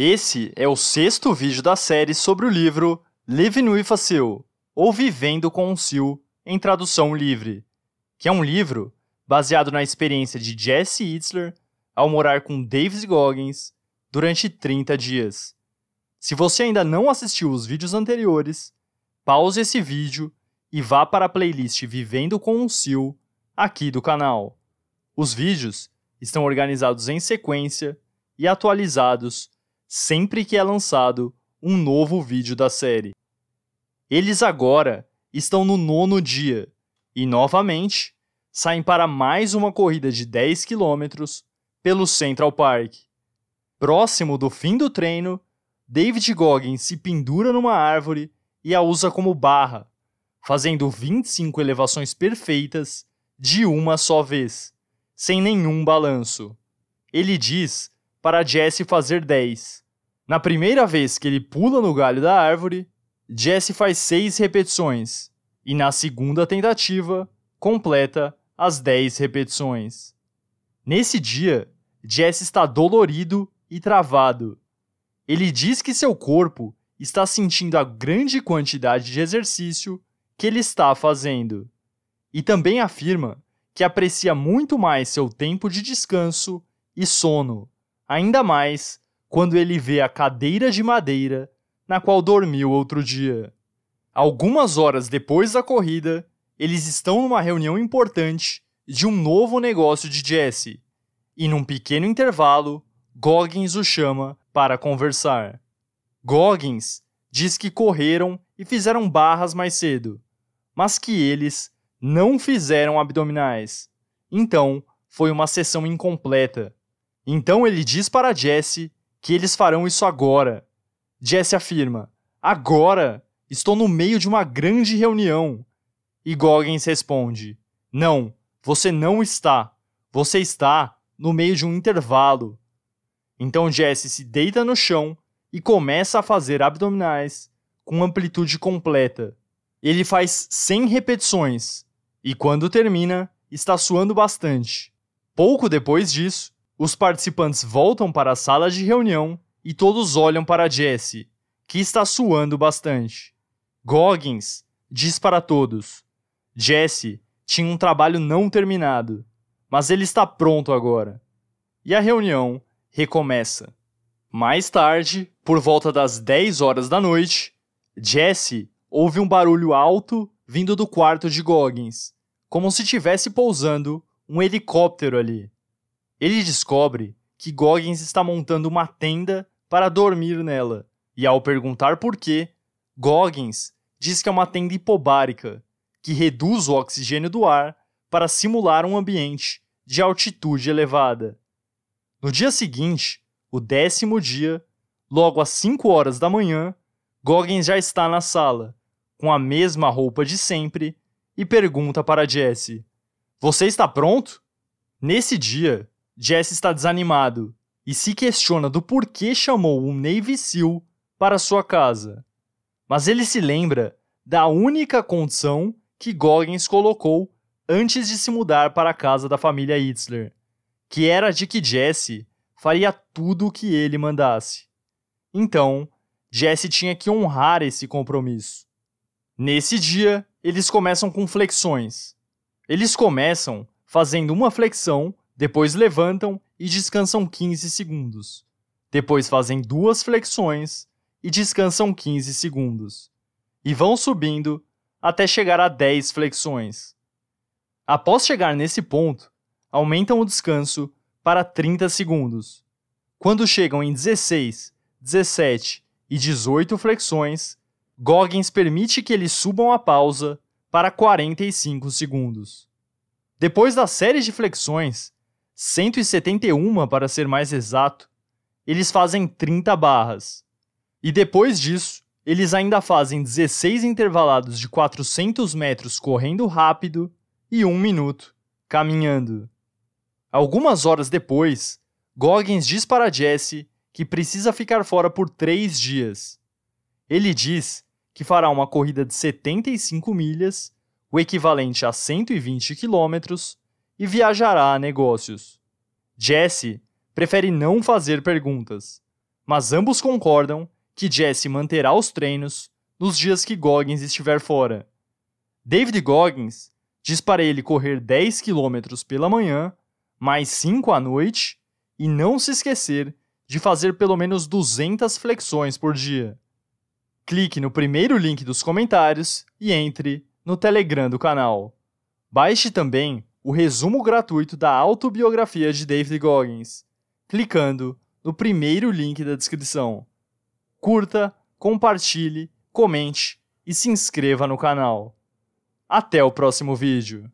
Esse é o sexto vídeo da série sobre o livro Living with a Seal, ou Vivendo com um Seal, em tradução livre, que é um livro baseado na experiência de Jesse Itzler ao morar com Davis Goggins durante 30 dias. Se você ainda não assistiu os vídeos anteriores, pause esse vídeo e vá para a playlist Vivendo com um Seal aqui do canal. Os vídeos estão organizados em sequência e atualizados sempre que é lançado um novo vídeo da série. Eles agora estão no nono dia e, novamente, saem para mais uma corrida de 10 quilômetros pelo Central Park. Próximo do fim do treino, David Goggins se pendura numa árvore e a usa como barra, fazendo 25 elevações perfeitas de uma só vez, sem nenhum balanço. Ele diz para Jesse fazer 10. Na primeira vez que ele pula no galho da árvore, Jesse faz 6 repetições e na segunda tentativa completa as 10 repetições. Nesse dia, Jesse está dolorido e travado. Ele diz que seu corpo está sentindo a grande quantidade de exercício que ele está fazendo. E também afirma que aprecia muito mais seu tempo de descanso e sono ainda mais quando ele vê a cadeira de madeira na qual dormiu outro dia. Algumas horas depois da corrida, eles estão numa reunião importante de um novo negócio de Jesse, e num pequeno intervalo, Goggins o chama para conversar. Goggins diz que correram e fizeram barras mais cedo, mas que eles não fizeram abdominais. Então, foi uma sessão incompleta então ele diz para Jesse que eles farão isso agora. Jesse afirma: Agora! Estou no meio de uma grande reunião. E Goggins responde: Não, você não está. Você está no meio de um intervalo. Então Jesse se deita no chão e começa a fazer abdominais com amplitude completa. Ele faz 100 repetições e, quando termina, está suando bastante. Pouco depois disso, os participantes voltam para a sala de reunião e todos olham para Jesse, que está suando bastante. Goggins diz para todos: Jesse tinha um trabalho não terminado, mas ele está pronto agora. E a reunião recomeça. Mais tarde, por volta das 10 horas da noite, Jesse ouve um barulho alto vindo do quarto de Goggins, como se estivesse pousando um helicóptero ali. Ele descobre que Goggins está montando uma tenda para dormir nela, e ao perguntar por quê, Goggins diz que é uma tenda hipobárica, que reduz o oxigênio do ar para simular um ambiente de altitude elevada. No dia seguinte, o décimo dia, logo às 5 horas da manhã, Goggins já está na sala, com a mesma roupa de sempre, e pergunta para Jesse: Você está pronto? Nesse dia, Jesse está desanimado e se questiona do porquê chamou um Navy SEAL para sua casa. Mas ele se lembra da única condição que Goggins colocou antes de se mudar para a casa da família Itzler, que era de que Jesse faria tudo o que ele mandasse. Então, Jesse tinha que honrar esse compromisso. Nesse dia, eles começam com flexões. Eles começam fazendo uma flexão depois levantam e descansam 15 segundos. Depois fazem duas flexões e descansam 15 segundos. E vão subindo até chegar a 10 flexões. Após chegar nesse ponto, aumentam o descanso para 30 segundos. Quando chegam em 16, 17 e 18 flexões, Goggins permite que eles subam a pausa para 45 segundos. Depois da série de flexões, 171 para ser mais exato, eles fazem 30 barras. E depois disso, eles ainda fazem 16 intervalados de 400 metros correndo rápido e 1 minuto caminhando. Algumas horas depois, Goggins diz para Jesse que precisa ficar fora por 3 dias. Ele diz que fará uma corrida de 75 milhas, o equivalente a 120 quilômetros, e viajará a negócios. Jesse prefere não fazer perguntas, mas ambos concordam que Jesse manterá os treinos nos dias que Goggins estiver fora. David Goggins diz para ele correr 10 km pela manhã, mais 5 à noite e não se esquecer de fazer pelo menos 200 flexões por dia. Clique no primeiro link dos comentários e entre no Telegram do canal. Baixe também o resumo gratuito da autobiografia de David Goggins, clicando no primeiro link da descrição. Curta, compartilhe, comente e se inscreva no canal. Até o próximo vídeo!